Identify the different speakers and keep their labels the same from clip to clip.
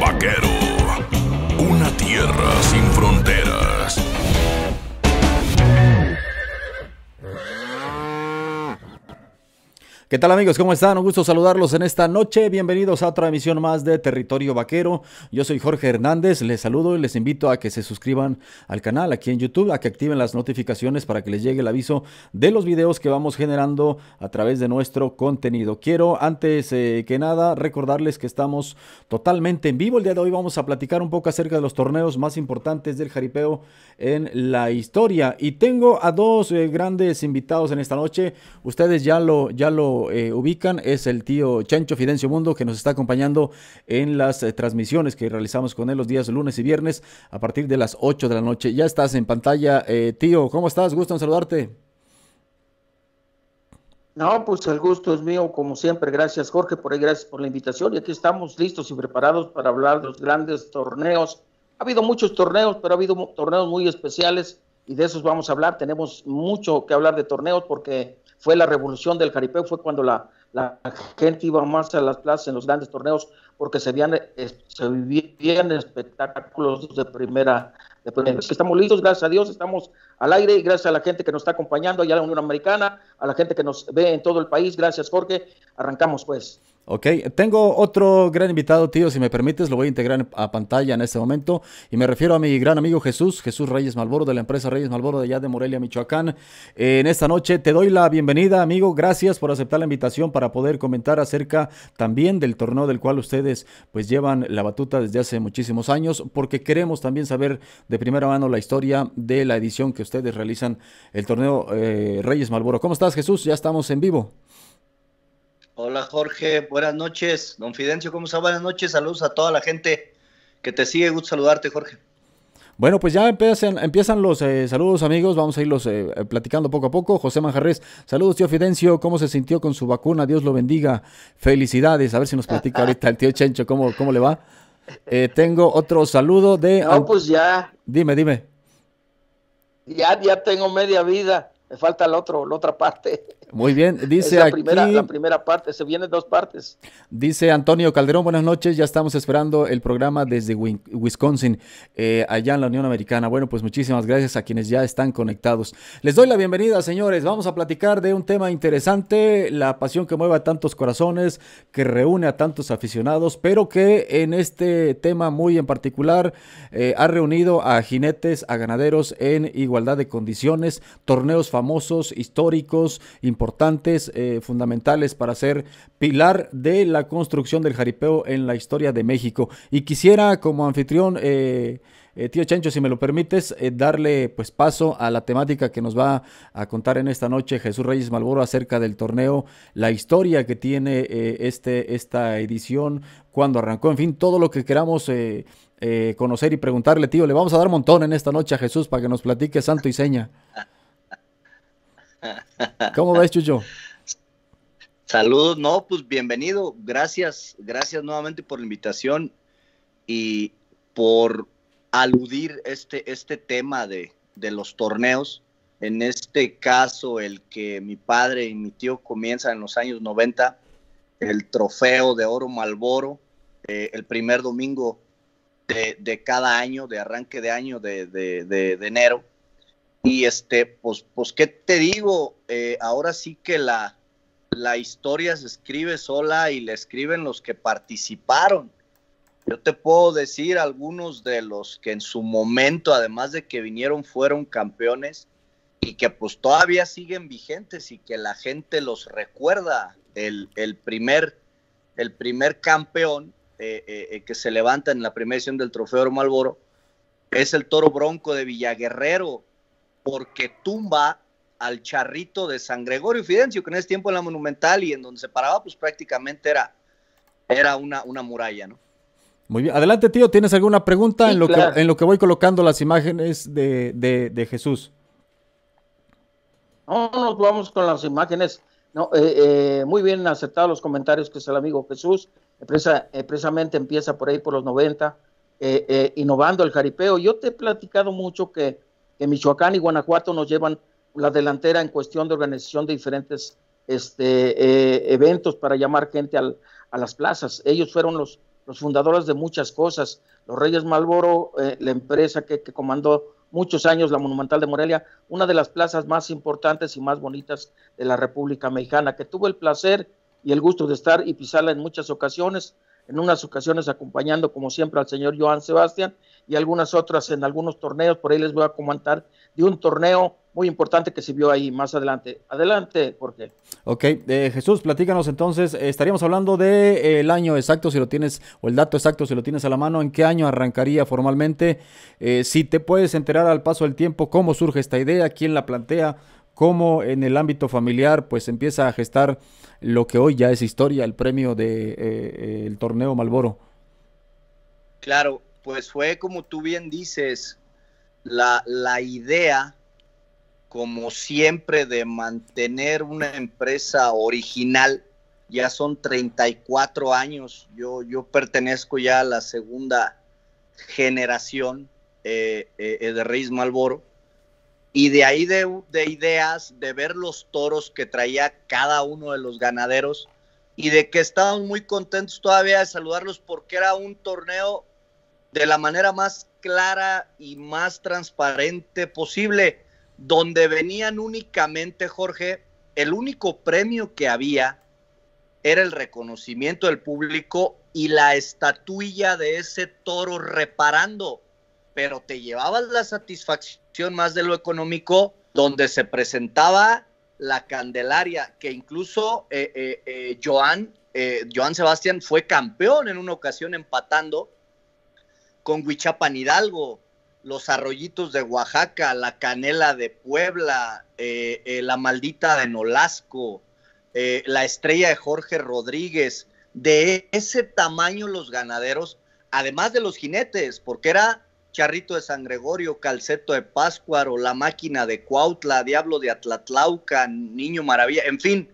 Speaker 1: Vaqueiro.
Speaker 2: ¿Qué tal amigos? ¿Cómo están? Un gusto saludarlos en esta noche. Bienvenidos a otra emisión más de Territorio Vaquero. Yo soy Jorge Hernández, les saludo y les invito a que se suscriban al canal aquí en YouTube, a que activen las notificaciones para que les llegue el aviso de los videos que vamos generando a través de nuestro contenido. Quiero antes eh, que nada recordarles que estamos totalmente en vivo. El día de hoy vamos a platicar un poco acerca de los torneos más importantes del jaripeo en la historia. Y tengo a dos eh, grandes invitados en esta noche. Ustedes ya lo... Ya lo eh, ubican, es el tío Chancho Fidencio Mundo que nos está acompañando en las eh, transmisiones que realizamos con él los días lunes y viernes a partir de las 8 de la noche. Ya estás en pantalla, eh, tío, ¿cómo estás? Gusto en saludarte.
Speaker 3: No, pues el gusto es mío, como siempre. Gracias, Jorge, por ahí, gracias por la invitación. Y aquí estamos listos y preparados para hablar de los grandes torneos. Ha habido muchos torneos, pero ha habido torneos muy especiales y de esos vamos a hablar. Tenemos mucho que hablar de torneos porque fue la revolución del jaripeo, fue cuando la, gente iba más a las plazas en los grandes torneos porque se, vivían espectáculos de primera. De primera. Estamos listos, gracias a Dios, estamos al aire y gracias a la gente que nos está acompañando allá en la Unión Americana, a la gente que nos ve en todo el país. Gracias, Jorge. Arrancamos, pues. Ok, tengo
Speaker 2: otro gran invitado, tío, si me permites, lo voy a integrar a pantalla en este momento. Y me refiero a mi gran amigo Jesús, Jesús Reyes Malboro, de la empresa Reyes Malboro de allá de Morelia, Michoacán. en esta noche te doy la bienvenida, amigo. Gracias por aceptar la invitación para poder comentar acerca también del torneo del cual ustedes pues llevan la batuta desde hace muchísimos años, porque queremos también saber de primera mano la historia de la edición que ustedes realizan, el torneo eh, Reyes Malboro. ¿Cómo estás, Jesús? Ya estamos en vivo.
Speaker 1: Hola Jorge, buenas noches. Don Fidencio, ¿cómo está? Buenas noches, saludos a toda la gente que te sigue. Gusto saludarte, Jorge.
Speaker 2: Bueno, pues ya empiezan, empiezan los eh, saludos amigos, vamos a irlos eh, eh, platicando poco a poco. José Manjarres, saludos tío Fidencio, ¿cómo se sintió con su vacuna? Dios lo bendiga, felicidades. A ver si nos platica ahorita el tío Chencho, ¿cómo, cómo le va? tengo otro saludo de... No,
Speaker 3: pues ya. Dime, dime. Ya, ya tengo media vida. Me falta el otro, la otra parte.
Speaker 2: Muy bien, dice la, primera, la
Speaker 3: primera parte, se vienen dos partes.
Speaker 2: Dice Antonio Calderón, buenas noches, ya estamos esperando el programa desde Wisconsin, eh, allá en la Unión Americana. Bueno, pues muchísimas gracias a quienes ya están conectados. Les doy la bienvenida, señores. Vamos a platicar de un tema interesante, la pasión que mueve a tantos corazones, que reúne a tantos aficionados, pero que en este tema muy en particular eh, ha reunido a jinetes, a ganaderos en igualdad de condiciones, torneos famosos, históricos, importantes, eh, fundamentales para ser pilar de la construcción del jaripeo en la historia de México. Y quisiera como anfitrión... Eh, eh, tío Chancho, si me lo permites, darle pues paso a la temática que nos va a contar en esta noche Jesús Reyes Malboro acerca del torneo, la historia que tiene este, esta edición, cuando arrancó, en fin, todo lo que queramos conocer y preguntarle, tío. Le vamos a dar un montón en esta noche a Jesús para que nos platique santo y seña. ¿Cómo esto, Chucho?
Speaker 1: Saludos, no, pues bienvenido, gracias, gracias nuevamente por la invitación y por aludir este, este tema de, los torneos. En este caso, el que mi padre y mi tío comienzan en los años 90, el trofeo de oro Malboro, eh, el primer domingo de, de, cada año, de arranque de año de, de, de enero. Y este, pues, pues, ¿qué te digo? Eh, ahora sí que la, la historia se escribe sola y la escriben los que participaron. Yo te puedo decir algunos de los que en su momento, además de que vinieron, fueron campeones y que pues todavía siguen vigentes y que la gente los recuerda. El, primer, el primer campeón eh, eh, que se levanta en la primera edición del Trofeo de es el Toro Bronco de Villaguerrero, porque tumba al charrito de San Gregorio Fidencio, que en ese tiempo en la Monumental y en donde se paraba, pues prácticamente era, era una, muralla, ¿no?
Speaker 2: Muy bien. Adelante, tío, ¿tienes alguna pregunta en, lo que, voy colocando las imágenes de, Jesús?
Speaker 3: No, nos pues, vamos con las imágenes. No, eh, eh, muy bien aceptados los comentarios que es el amigo Jesús. Empresa eh, precisamente empieza por ahí, por los 90, innovando el jaripeo. Yo te he platicado mucho que que Michoacán y Guanajuato nos llevan la delantera en cuestión de organización de diferentes este, eh, eventos para llamar gente a las plazas. Ellos fueron los, fundadores de muchas cosas. Los Reyes Malboro, eh, la empresa que, que, comandó muchos años la Monumental de Morelia, una de las plazas más importantes y más bonitas de la República Mexicana, que tuvo el placer y el gusto de estar y pisarla en muchas ocasiones en unas ocasiones acompañando como siempre al señor Joan Sebastián y algunas otras en algunos torneos, por ahí les voy a comentar de un torneo muy importante que se vio ahí más adelante. Adelante, Jorge.
Speaker 2: Ok, eh, Jesús, platícanos entonces, eh, estaríamos hablando del de, eh, el año exacto, si lo tienes, o el dato exacto, si lo tienes a la mano, en qué año arrancaría formalmente, si te puedes enterar al paso del tiempo, cómo surge esta idea, quién la plantea, cómo en el ámbito familiar pues empieza a gestar lo que hoy ya es historia, el premio del de, eh, eh, el torneo Malboro.
Speaker 1: Claro, pues fue como tú bien dices, la, idea, como siempre, de mantener una empresa original. Ya son 34 años, yo, yo pertenezco ya a la segunda generación eh, de Reyes Malboro y de ahí de, ideas, de ver los toros que traía cada uno de los ganaderos y de que estábamos muy contentos todavía de saludarlos porque era un torneo de la manera más clara y más transparente posible, donde venían únicamente, Jorge, el único premio que había era el reconocimiento del público y la estatuilla de ese toro reparando pero te llevabas la satisfacción más de lo económico, donde se presentaba la Candelaria, que incluso eh, eh, eh, Joan, Joan Sebastián fue campeón en una ocasión empatando con Huichapan Hidalgo, los arroyitos de Oaxaca, la canela de Puebla, la maldita de Nolasco, la estrella de Jorge Rodríguez. De ese tamaño los ganaderos, además de los jinetes, porque era Charrito de San Gregorio, Calceto de Páscuaro, La Máquina de Cuautla, Diablo de Atlatlauca, Niño Maravilla, en fin,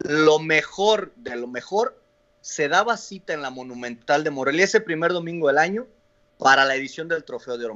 Speaker 1: lo mejor de lo mejor se daba cita en la Monumental de Morelia ese primer domingo del año para la edición del Trofeo de Oro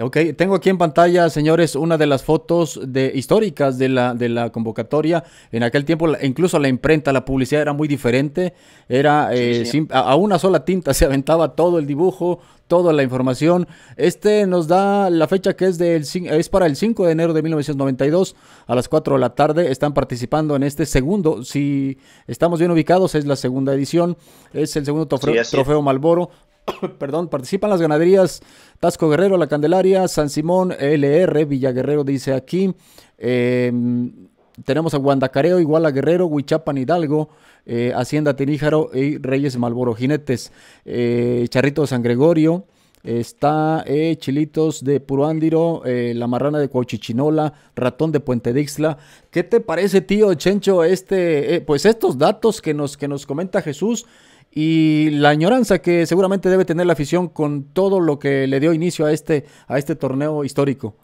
Speaker 2: Ok, tengo aquí en pantalla, señores, una de las fotos de, históricas de la, de la convocatoria. En aquel tiempo, incluso la imprenta, la publicidad era muy diferente. Era eh, a, una sola tinta se aventaba todo el dibujo, toda la información. Este nos da la fecha que es, del, es para el 5 de enero de 1992 a las 4 de la tarde. Están participando en este segundo, si estamos bien ubicados, es la segunda edición. Es el segundo trofeo Malboro perdón, participan las ganaderías Tasco Guerrero, La Candelaria, San Simón, LR, Villaguerrero dice aquí. Em, tenemos a Guandacareo, Iguala Guerrero, Huichapan Hidalgo, eh, Hacienda Tiníjaro y Reyes Malboro Jinetes, eh, Charrito San Gregorio, está eh, Chilitos de Puruándiro, eh, La Marrana de Cochichinola Ratón de Puente Dixla. ¿Qué te parece, tío Chencho, este, eh, pues estos datos que nos, que nos comenta Jesús y la añoranza que seguramente debe tener la afición con todo lo que le dio inicio a este, a este torneo histórico?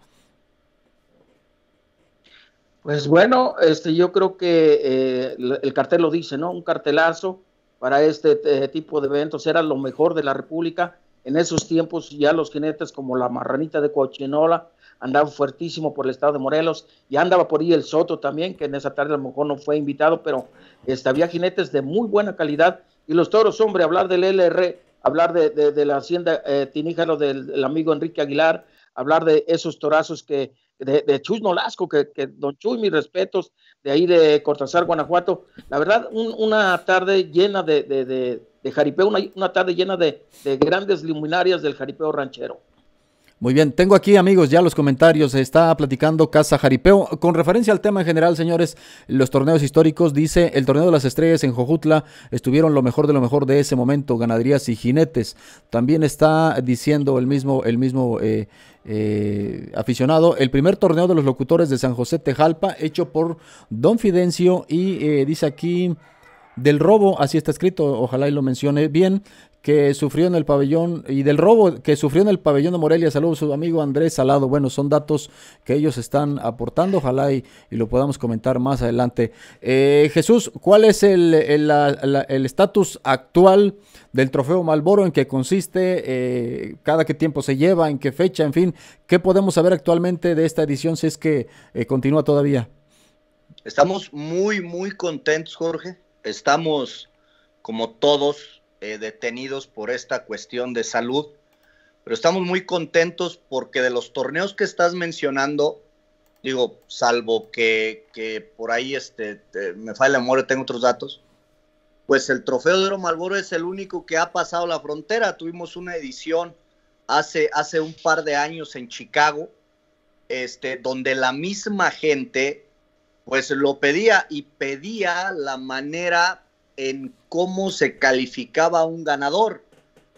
Speaker 3: Pues bueno, este, yo creo que eh, el cartel lo dice, ¿no? Un cartelazo para este eh, tipo de eventos era lo mejor de la República en esos tiempos ya los jinetes como la marranita de Cochinola andaban fuertísimo por el estado de Morelos, y andaba por ahí el Soto también, que en esa tarde a lo mejor no fue invitado, pero este, había jinetes de muy buena calidad y los toros, hombre, hablar del LR, hablar de, la hacienda eh, Tiníjaro del, amigo Enrique Aguilar, hablar de esos torazos que de, de Chuy Nolasco, que, don Chuy, mis respetos, de ahí de Cortázar, Guanajuato. La verdad, una tarde llena de, de jaripeo, una, tarde llena de, grandes luminarias del jaripeo ranchero.
Speaker 2: Muy bien, tengo aquí amigos ya los comentarios, está platicando Casa Jaripeo. Con referencia al tema en general, señores, los torneos históricos, dice, el torneo de las estrellas en Jojutla estuvieron lo mejor de lo mejor de ese momento, ganaderías y jinetes. También está diciendo el mismo, el mismo eh, eh, aficionado, el primer torneo de los locutores de San José Tejalpa, hecho por Don Fidencio y eh, dice aquí del robo, así está escrito, ojalá y lo mencione bien, que sufrió en el pabellón y del robo que sufrió en el pabellón de Morelia. Saludos a su amigo Andrés Salado. Bueno, son datos que ellos están aportando, ojalá y, lo podamos comentar más adelante. Eh, Jesús, ¿cuál es el estatus actual del trofeo Malboro? ¿En qué consiste? Eh, ¿Cada qué tiempo se lleva? ¿En qué fecha? En fin, ¿qué podemos saber actualmente de esta edición si es que eh, continúa todavía?
Speaker 1: Estamos muy, muy contentos, Jorge estamos como todos eh, detenidos por esta cuestión de salud, pero estamos muy contentos porque de los torneos que estás mencionando, digo, salvo que, por ahí este, me falla la memoria, tengo otros datos, pues el Trofeo de Oro Malboro es el único que ha pasado la frontera. Tuvimos una edición hace, hace un par de años en Chicago, este, donde la misma gente pues lo pedía y pedía la manera en cómo se calificaba un ganador.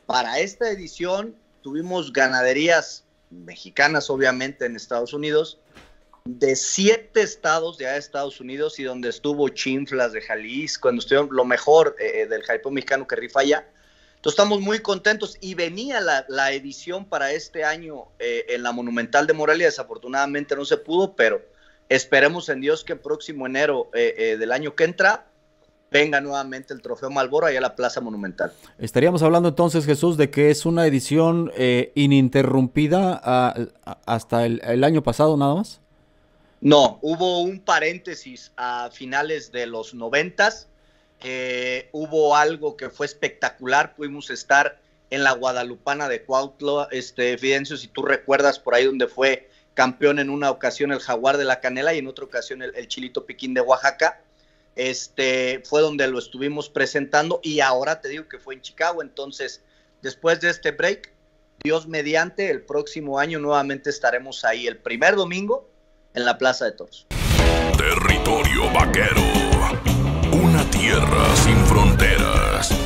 Speaker 1: Para esta edición tuvimos ganaderías mexicanas, obviamente, en Estados Unidos, de siete estados de Estados Unidos y donde estuvo Chinflas de Jalisco, cuando estuvo lo mejor eh, eh, del Jaipú mexicano que rifa allá. Entonces estamos muy contentos y venía la, edición para este año eh, en la Monumental de Morelia, desafortunadamente no se pudo, pero Esperemos en Dios que el próximo enero eh, eh, del año que entra venga nuevamente el trofeo Malboro allá a la Plaza Monumental.
Speaker 2: Estaríamos hablando entonces, Jesús, de que es una edición eh, ininterrumpida ah, ah, hasta el, año pasado nada más.
Speaker 1: No, hubo un paréntesis a finales de los noventas. hubo algo que fue espectacular. Pudimos estar en la Guadalupana de Cuautla, este, Fidencio, si tú recuerdas por ahí donde fue campeón en una ocasión el Jaguar de la Canela y en otra ocasión el, Chilito Piquín de Oaxaca. Este, fue donde lo estuvimos presentando y ahora te digo que fue en Chicago. Entonces, después de este break, Dios mediante, el próximo año nuevamente estaremos ahí, el primer domingo, en la Plaza de Toros. Territorio Vaquero, una tierra sin fronteras.